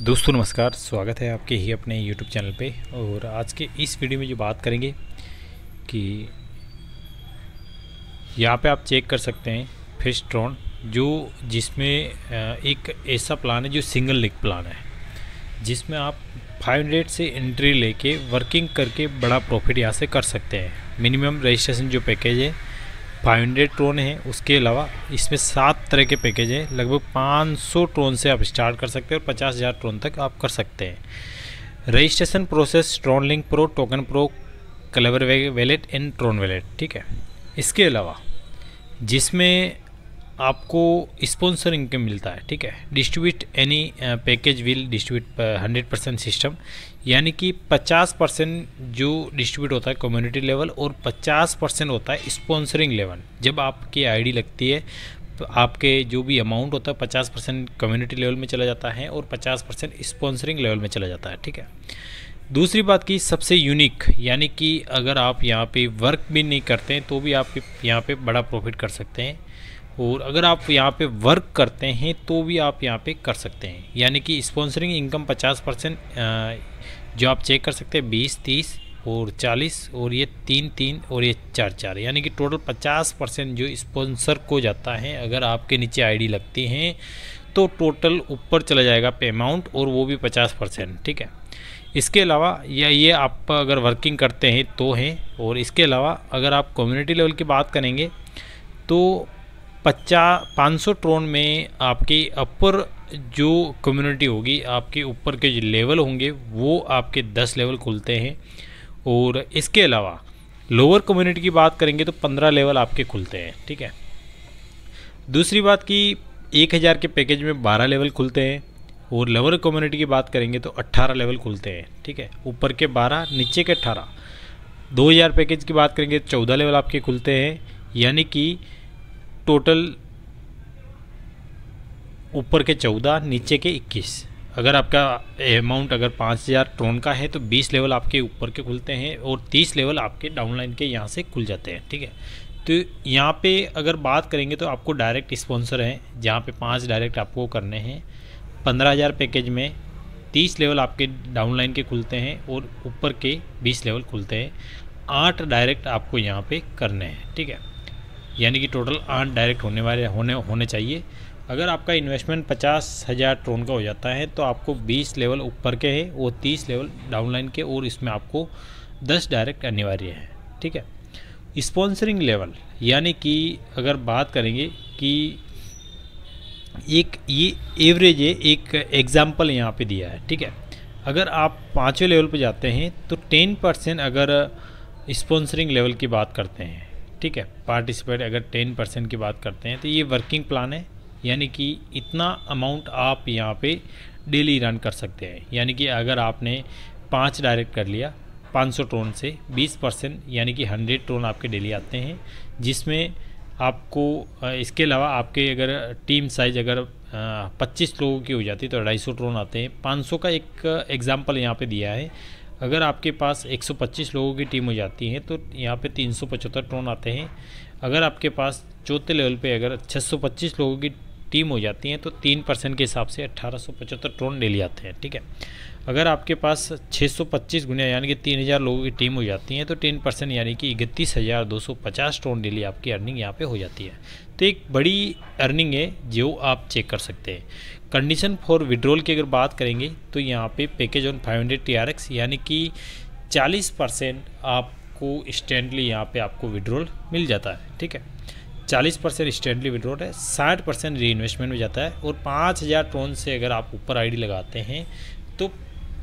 दोस्तों नमस्कार स्वागत है आपके ही अपने YouTube चैनल पे और आज के इस वीडियो में जो बात करेंगे कि यहाँ पे आप चेक कर सकते हैं फिश ट्रॉन जो जिसमें एक ऐसा प्लान है जो सिंगल लिक प्लान है जिसमें आप 500 से एंट्री लेके वर्किंग करके बड़ा प्रॉफिट यहाँ से कर सकते हैं मिनिमम रजिस्ट्रेशन जो पैकेज है फाइव हंड्रेड ट्रोन है उसके अलावा इसमें सात तरह के पैकेज हैं लगभग पाँच सौ ट्रोन से आप स्टार्ट कर सकते हैं और पचास हज़ार ट्रोन तक आप कर सकते हैं registration process Tron link pro token pro clever wallet and Tron wallet ठीक है इसके अलावा जिसमें आपको स्पॉन्सर इनकम मिलता है ठीक है distribute any package will distribute hundred percent system यानी कि पचास परसेंट जो डिस्ट्रीब्यूट होता है कम्युनिटी लेवल और पचास परसेंट होता है स्पॉन्सरिंग लेवल जब आपकी आईडी लगती है तो आपके जो भी अमाउंट होता है पचास परसेंट कम्युनिटी लेवल में चला जाता है और पचास परसेंट स्पॉन्सरिंग लेवल में चला जाता है ठीक है दूसरी बात की सबसे यूनिक यानी कि अगर आप यहाँ पे वर्क भी नहीं करते हैं तो भी आप यहाँ पे बड़ा प्रॉफिट कर सकते हैं और अगर आप यहाँ पे वर्क करते हैं तो भी आप यहाँ पे कर सकते हैं यानी कि स्पॉन्सरिंग इनकम 50 परसेंट जो आप चेक कर सकते हैं 20 30 और 40 और ये तीन तीन और ये चार चार यानी कि टोटल 50 परसेंट जो स्पॉन्सर को जाता है अगर आपके नीचे आईडी लगती हैं तो टोटल ऊपर चला जाएगा पे अमाउंट और वो भी पचास परसेंट ठीक है इसके अलावा या ये आप अगर वर्किंग करते हैं तो हैं और इसके अलावा अगर आप कम्युनिटी लेवल की बात करेंगे तो पचास पाँच सौ ट्रोन में आपके अपर जो कम्युनिटी होगी आपके ऊपर के जो लेवल होंगे वो आपके दस लेवल खुलते हैं और इसके अलावा लोअर कम्युनिटी की बात करेंगे तो पंद्रह लेवल आपके खुलते हैं ठीक है दूसरी बात कि एक हज़ार के पैकेज में बारह लेवल खुलते हैं और लोअर कम्युनिटी की बात करेंगे तो अट्ठारह लेवल खुलते हैं ठीक है ऊपर के बारह नीचे के अट्ठारह दो हज़ार पैकेज की बात करेंगे तो चौदह लेवल आपके खुलते हैं यानी कि टोटल ऊपर के चौदह नीचे के इक्कीस अगर आपका अमाउंट अगर पाँच हज़ार ट्रोन का है तो बीस लेवल आपके ऊपर के खुलते हैं और तीस लेवल आपके डाउनलाइन के यहाँ से खुल जाते हैं ठीक है तो यहाँ पे अगर बात करेंगे तो आपको डायरेक्ट स्पॉन्सर हैं जहाँ पे पांच डायरेक्ट आपको करने हैं पंद्रह हज़ार पैकेज में तीस लेवल आपके डाउनलाइन के खुलते हैं और ऊपर के बीस लेवल खुलते हैं आठ डायरेक्ट आपको यहाँ पे करने हैं ठीक है यानी कि टोटल आठ डायरेक्ट होने वाले होने होने चाहिए अगर आपका इन्वेस्टमेंट पचास हज़ार ट्रोन का हो जाता है तो आपको बीस लेवल ऊपर के हैं और तीस लेवल डाउनलाइन के और इसमें आपको दस डायरेक्ट अनिवार्य है ठीक है स्पॉन्सरिंग लेवल यानी कि अगर बात करेंगे कि एक ये एवरेज है एक एग्ज़ाम्पल यहाँ पे दिया है ठीक है अगर आप पाँचवें लेवल पे जाते हैं तो टेन परसेंट अगर इस्पॉन्सरिंग लेवल की बात करते हैं ठीक है पार्टिसिपेट अगर टेन परसेंट की बात करते हैं तो ये वर्किंग प्लान है यानी कि इतना अमाउंट आप यहाँ पे डेली रन कर सकते हैं यानी कि अगर आपने पाँच डायरेक्ट कर लिया 500 ट्रोन से 20 परसेंट यानी कि 100 ट्रोन आपके डेली आते हैं जिसमें आपको इसके अलावा आपके अगर टीम साइज अगर 25 लोगों की हो जाती तो 250 ट्रोन आते हैं 500 का एक एग्ज़ाम्पल यहाँ पे दिया है अगर आपके पास 125 लोगों की टीम हो जाती है तो यहाँ पे तीन टोन आते हैं अगर आपके पास चौथे लेवल पे अगर 625 लोगों की टीम हो जाती है तो तीन परसेंट के हिसाब से अट्ठारह ट्रोन ले जाते हैं ठीक है अगर आपके पास 625 गुनिया यानी कि 3000 लोगों की टीम हो जाती है तो 10 परसेंट यानी कि इकतीस हज़ार दो सौ पचास ट्रोन डेली आपकी अर्निंग यहाँ पे हो जाती है तो एक बड़ी अर्निंग है जो आप चेक कर सकते हैं कंडीशन फॉर विड्रोल की अगर बात करेंगे तो यहाँ पे पैकेज ऑन 500 हंड्रेड टी यानी कि 40 परसेंट आपको स्टैंडली यहाँ पे आपको विड्रोल मिल जाता है ठीक है 40 परसेंट स्टैंडली विड्रोल है 60 परसेंट री इन्वेस्टमेंट में जाता है और 5000 हज़ार से अगर आप ऊपर आईडी लगाते हैं तो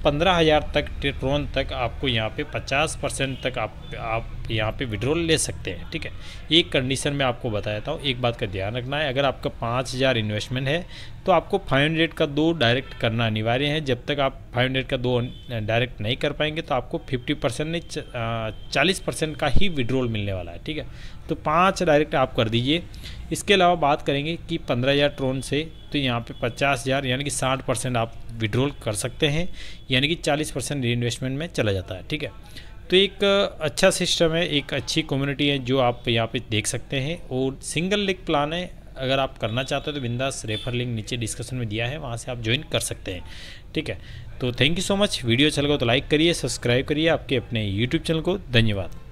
पंद्रह हज़ार तक ट्रोन तक आपको यहाँ पे पचास परसेंट तक आप आप यहाँ पे विड्रोल ले सकते हैं ठीक है एक कंडीशन में आपको बता देता हूँ एक बात का ध्यान रखना है अगर आपका पाँच हज़ार इन्वेस्टमेंट है तो आपको फाइव हंड्रेड का दो डायरेक्ट करना अनिवार्य है जब तक आप फाइव हंड्रेड का दो डायरेक्ट नहीं कर पाएंगे तो आपको फिफ्टी परसेंट नहीं चालीस परसेंट का ही विड्रोल मिलने वाला है ठीक है तो पाँच डायरेक्ट आप कर दीजिए इसके अलावा बात करेंगे कि पंद्रह हज़ार ट्रोन से तो यहाँ पे पचास हज़ार यानी कि साठ परसेंट आप विड्रॉल कर सकते हैं यानी कि चालीस परसेंट रीइन्वेस्टमेंट में चला जाता है ठीक है तो एक अच्छा सिस्टम है एक अच्छी कम्युनिटी है जो आप यहाँ पे देख सकते हैं और सिंगल लिंक प्लान है अगर आप करना चाहते हो तो बिंदास रेफर लिंक नीचे डिस्कशन में दिया है वहाँ से आप ज्वाइन कर सकते हैं ठीक है तो thank you so much video अच्छा लगा तो लाइक करिए सब्सक्राइब करिए आपके अपने यूट्यूब चैनल को धन्यवाद